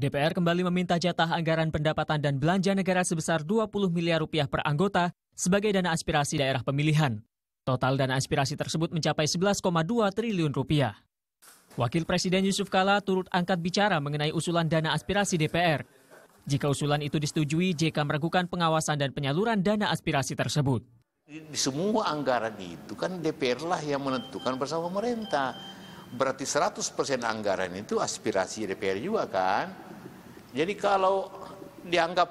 DPR kembali meminta jatah anggaran pendapatan dan belanja negara sebesar 20 miliar rupiah per anggota sebagai dana aspirasi daerah pemilihan. Total dana aspirasi tersebut mencapai 11,2 triliun rupiah. Wakil Presiden Yusuf Kala turut angkat bicara mengenai usulan dana aspirasi DPR. Jika usulan itu disetujui, JK meragukan pengawasan dan penyaluran dana aspirasi tersebut. Di semua anggaran itu kan DPR lah yang menentukan bersama pemerintah. Berarti 100% anggaran itu aspirasi DPR juga kan? Jadi kalau dianggap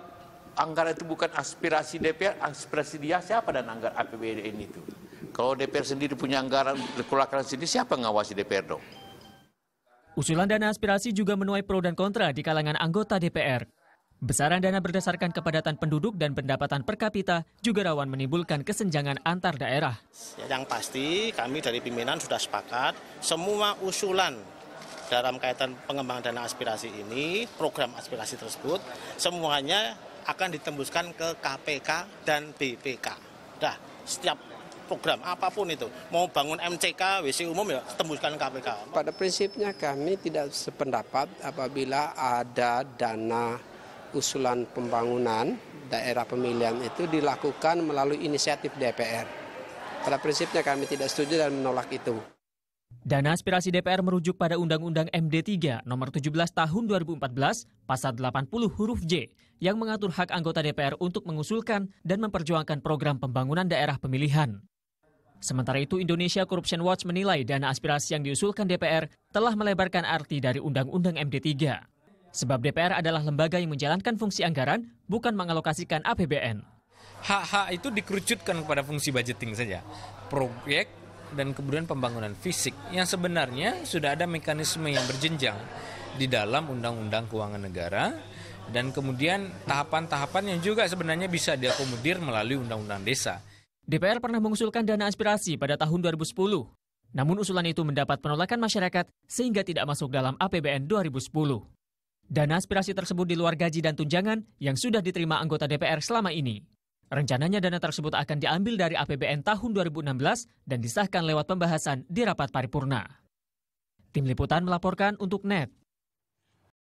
anggaran itu bukan aspirasi DPR, aspirasi dia siapa dan anggaran ini itu? Kalau DPR sendiri punya anggaran dikeluarkan sendiri, siapa ngawasi DPR dong? Usulan dana aspirasi juga menuai pro dan kontra di kalangan anggota DPR. Besaran dana berdasarkan kepadatan penduduk dan pendapatan per kapita juga rawan menimbulkan kesenjangan antar daerah. Yang pasti kami dari pimpinan sudah sepakat semua usulan dalam kaitan pengembangan dana aspirasi ini, program aspirasi tersebut, semuanya akan ditembuskan ke KPK dan BPK. Dah, setiap program apapun itu, mau bangun MCK, WC umum ya tembuskan KPK. Pada prinsipnya kami tidak sependapat apabila ada dana usulan pembangunan daerah pemilihan itu dilakukan melalui inisiatif DPR. Pada prinsipnya kami tidak setuju dan menolak itu. Dana aspirasi DPR merujuk pada Undang-Undang MD3 Nomor 17 Tahun 2014 Pasal 80 huruf J yang mengatur hak anggota DPR untuk mengusulkan dan memperjuangkan program pembangunan daerah pemilihan. Sementara itu Indonesia Corruption Watch menilai dana aspirasi yang diusulkan DPR telah melebarkan arti dari Undang-Undang MD3. Sebab DPR adalah lembaga yang menjalankan fungsi anggaran, bukan mengalokasikan APBN hak-hak itu dikerucutkan kepada fungsi budgeting saja. Proyek dan kemudian pembangunan fisik yang sebenarnya sudah ada mekanisme yang berjenjang di dalam Undang-Undang Keuangan Negara dan kemudian tahapan-tahapan yang juga sebenarnya bisa diakomodir melalui Undang-Undang Desa. DPR pernah mengusulkan dana aspirasi pada tahun 2010. Namun usulan itu mendapat penolakan masyarakat sehingga tidak masuk dalam APBN 2010. Dana aspirasi tersebut di luar gaji dan tunjangan yang sudah diterima anggota DPR selama ini. Rencananya dana tersebut akan diambil dari APBN tahun 2016 dan disahkan lewat pembahasan di rapat paripurna. Tim liputan melaporkan untuk NET.